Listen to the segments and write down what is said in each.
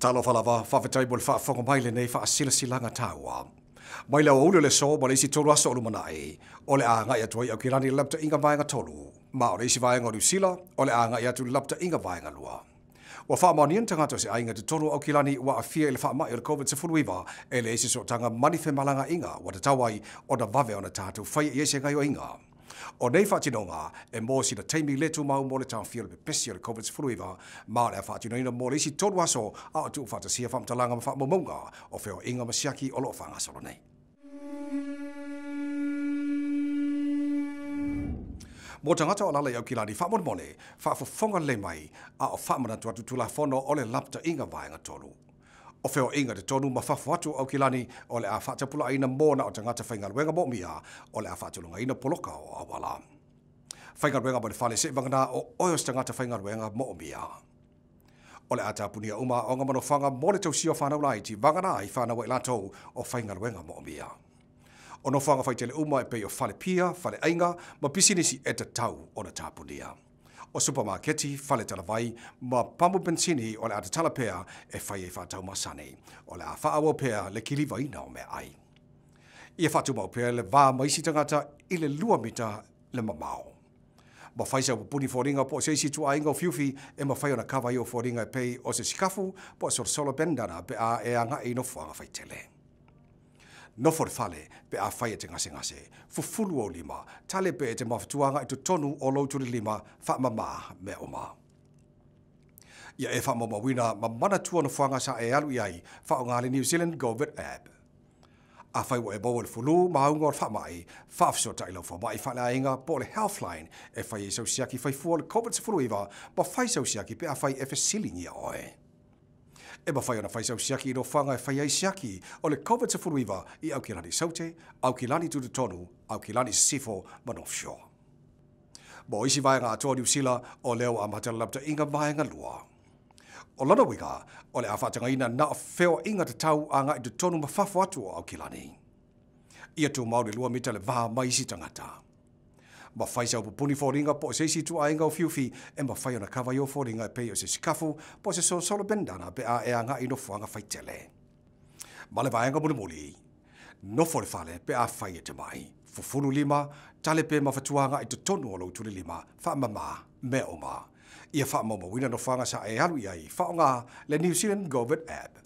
talo falava fa fa table fa fa compile nei fa sila sila nga tawa mai la ole le so ba le si to ra so lu mana e ole a nga ya toi a kirani lapta inga vai nga tolu ma ole si vai nga lu sila ole a nga ya tu lapta inga vai nga lua wa fa ma nien tanga to se ainga te toru au kirani wa a fia ele fa ma ele covid se fulu iwa ele si so tanga mani fe malanga inga wa te tawai o da vave ona tatu fai e se nga yo inga inga O nei whaatino ngā, e mō si na teimi le tū mau mō le tāng fio le pepesi o le COVID-19 furuiva, mā le a whaatino ina mō le isi tōru aso a o tū whaata sia whamta langa ma whaamu mōngā o feo inga masiaki o loo whanga solo nei. Mō tangata o lalai au ki lani whaamu mōle, whaafu fonga le mai a o whaamu na tuatu tūla whono o le lapta inga vāinga tōru o feo inga te tonu ma fafu atu au kilani o le a whata pula aina mōna o te ngata whainga luenga mō mia o le a whata lunga ina poloka o awala. Whainga luenga mo le whale se vangana o oio te ngata whainga luenga mō mia. O le ata punia uma o ngamano whanga mō le tau sio whanau lai ti vangana i whanau i e lantou o whainga luenga mō mia. O no whanga whaitele uma e peo whale pia, whale ainga, ma pisinisi e te tau o le tapunia. punia o supermarketi fale vai ma pamu bensini o le atatala pea e fai e fatau masane o le a pea le kiliva ina o me ai. Ia fatu mau pea le vā maisi tangata i le lua mita le mamao. Ma fai sa upuni fōringa po seisi tu a inga o fiufi e ma fai ona kawai o fōringa e pei o se sikafu po a sorsolo bendana pe a e anga e no fuanga fai no for fale pe a fai e te ngase ngase. Fufulu o lima, tale pe te tuanga i to tonu o lauturi lima fa mama me oma ya Ia e wha mama wina ma mana tua na whanga sa e alu iai wha o ngāli New Zealand Govert app. A whai wa e bawal e fulu ma haunga fa wha mai, fa afso ta ilo wha mai wha le ainga po le Healthline e whai e sau siaki whai fua le COVID-19 iwa ma whai sau siaki pe a whai e whesili ngia oe e mawhai ana whaisau siaki i no whanga e whaiai siaki o le COVID-19 i Aukilani Saute, Aukilani tonu, Aukilani Sifo, man offshore. Mo isi vaenga atoa New Sila o leo a matala lapta inga vaenga lua. O lana wika, o le awhatanga ina na o feo inga te tau a ngai tutonu mawhafu atu o Aukilani. Ia tū maori lua mita le vaha mai isi tangata ma fai sa upu puni fōringa po se si tu a inga o fiufi e ma fai ona kawai o fōringa e pei o se sikafu po se so solo bendana pe a e anga ino fuanga fai tele. Ma le vaenga muli muli, no fore fale pe a fai e te mai. Fufunu lima, tale pe ma fatuanga e te tonu o lau tuli lima, fa mama, me oma. ma. Ia fa mama wina no fuanga sa e halu iai, fa o le New Zealand Govet app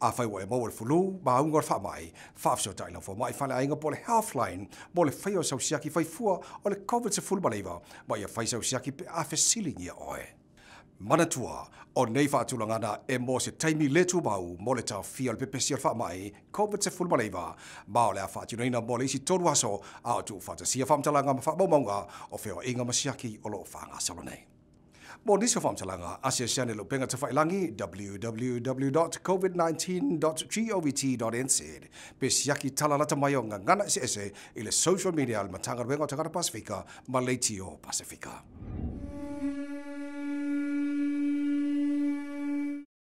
a fai wae mawar fulu, ma ungar fa mai, fa afso tai lau fo mai fale ainga po bole half line, mo le fai o sau siaki fai fua o le COVID se fulu maleiva, ma ia fai sau siaki pe afe siling ia oe. Manatua, o nei fa atulangana e mo se taimi letu mau mo le tau fia le pepe siar fa mai, COVID se fulu maleiva, ma o le a fa atunaina mo le isi tonu aso, a atu fa tasia fa mtalanga ma fa maunga, o feo inga ma siaki o lo fa ngasalo nei. Boni se fam chalanga asia shane lo penga tafai langi www.covid19.govt.nz pes yaki talala tamayo nga ngana se ese ile social media al matanga wenga tagara Pasifika Malaytio Pasifika.